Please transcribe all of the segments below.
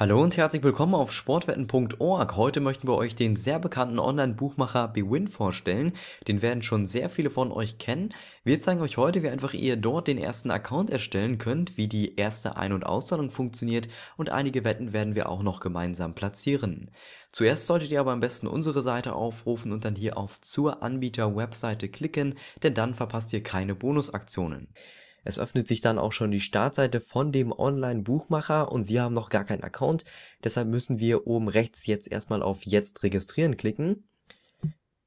Hallo und herzlich willkommen auf sportwetten.org. Heute möchten wir euch den sehr bekannten Online-Buchmacher Bewin vorstellen. Den werden schon sehr viele von euch kennen. Wir zeigen euch heute, wie einfach ihr dort den ersten Account erstellen könnt, wie die erste Ein- und Auszahlung funktioniert und einige Wetten werden wir auch noch gemeinsam platzieren. Zuerst solltet ihr aber am besten unsere Seite aufrufen und dann hier auf zur Anbieter-Webseite klicken, denn dann verpasst ihr keine Bonusaktionen. Es öffnet sich dann auch schon die Startseite von dem Online-Buchmacher und wir haben noch gar keinen Account. Deshalb müssen wir oben rechts jetzt erstmal auf Jetzt registrieren klicken.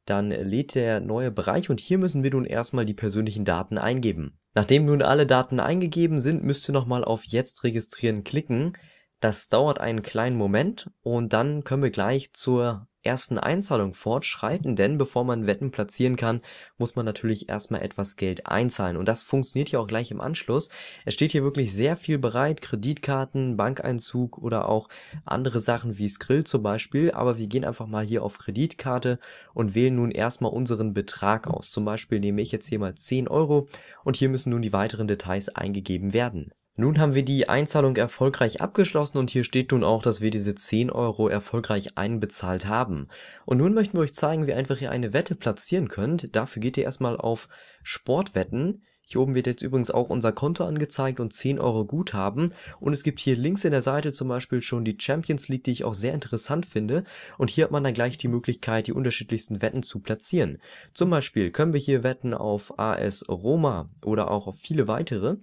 Dann lädt der neue Bereich und hier müssen wir nun erstmal die persönlichen Daten eingeben. Nachdem nun alle Daten eingegeben sind, müsst ihr nochmal auf Jetzt registrieren klicken. Das dauert einen kleinen Moment und dann können wir gleich zur ersten Einzahlung fortschreiten, denn bevor man Wetten platzieren kann, muss man natürlich erstmal etwas Geld einzahlen. Und das funktioniert ja auch gleich im Anschluss. Es steht hier wirklich sehr viel bereit, Kreditkarten, Bankeinzug oder auch andere Sachen wie Skrill zum Beispiel. Aber wir gehen einfach mal hier auf Kreditkarte und wählen nun erstmal unseren Betrag aus. Zum Beispiel nehme ich jetzt hier mal 10 Euro und hier müssen nun die weiteren Details eingegeben werden. Nun haben wir die Einzahlung erfolgreich abgeschlossen und hier steht nun auch, dass wir diese 10 Euro erfolgreich einbezahlt haben. Und nun möchten wir euch zeigen, wie einfach ihr eine Wette platzieren könnt. Dafür geht ihr erstmal auf Sportwetten, hier oben wird jetzt übrigens auch unser Konto angezeigt und 10 Euro Guthaben. Und es gibt hier links in der Seite zum Beispiel schon die Champions League, die ich auch sehr interessant finde. Und hier hat man dann gleich die Möglichkeit, die unterschiedlichsten Wetten zu platzieren. Zum Beispiel können wir hier wetten auf AS Roma oder auch auf viele weitere.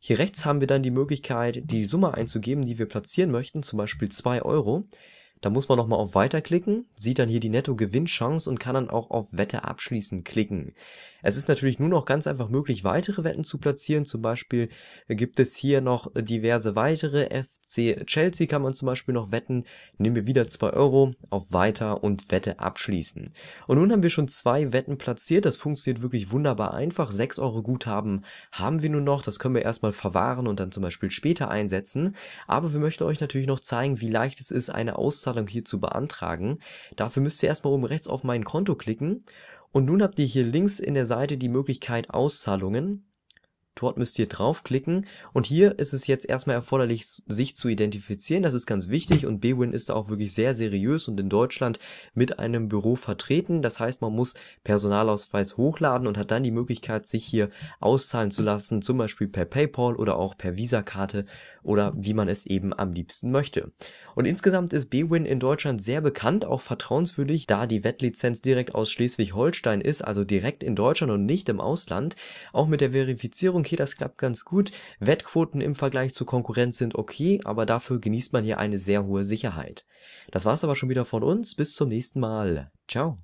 Hier rechts haben wir dann die Möglichkeit, die Summe einzugeben, die wir platzieren möchten, zum Beispiel 2 Euro. Da muss man nochmal auf Weiter klicken, sieht dann hier die Netto-Gewinnchance und kann dann auch auf Wette abschließen klicken. Es ist natürlich nur noch ganz einfach möglich, weitere Wetten zu platzieren. Zum Beispiel gibt es hier noch diverse weitere. FC Chelsea kann man zum Beispiel noch wetten. Nehmen wir wieder 2 Euro auf Weiter und Wette abschließen. Und nun haben wir schon zwei Wetten platziert. Das funktioniert wirklich wunderbar einfach. 6 Euro Guthaben haben wir nur noch. Das können wir erstmal verwahren und dann zum Beispiel später einsetzen. Aber wir möchten euch natürlich noch zeigen, wie leicht es ist, eine Auszahlung Auszahlung zu beantragen. Dafür müsst ihr erstmal oben rechts auf mein Konto klicken und nun habt ihr hier links in der Seite die Möglichkeit Auszahlungen. Dort müsst ihr draufklicken und hier ist es jetzt erstmal erforderlich, sich zu identifizieren. Das ist ganz wichtig und Bwin ist da auch wirklich sehr seriös und in Deutschland mit einem Büro vertreten. Das heißt, man muss Personalausweis hochladen und hat dann die Möglichkeit, sich hier auszahlen zu lassen, zum Beispiel per PayPal oder auch per Visa-Karte oder wie man es eben am liebsten möchte. Und insgesamt ist Bwin in Deutschland sehr bekannt, auch vertrauenswürdig, da die Wettlizenz direkt aus Schleswig-Holstein ist, also direkt in Deutschland und nicht im Ausland. Auch mit der Verifizierung hier okay, das klappt ganz gut. Wettquoten im Vergleich zur Konkurrenz sind okay, aber dafür genießt man hier eine sehr hohe Sicherheit. Das war's aber schon wieder von uns. Bis zum nächsten Mal. Ciao.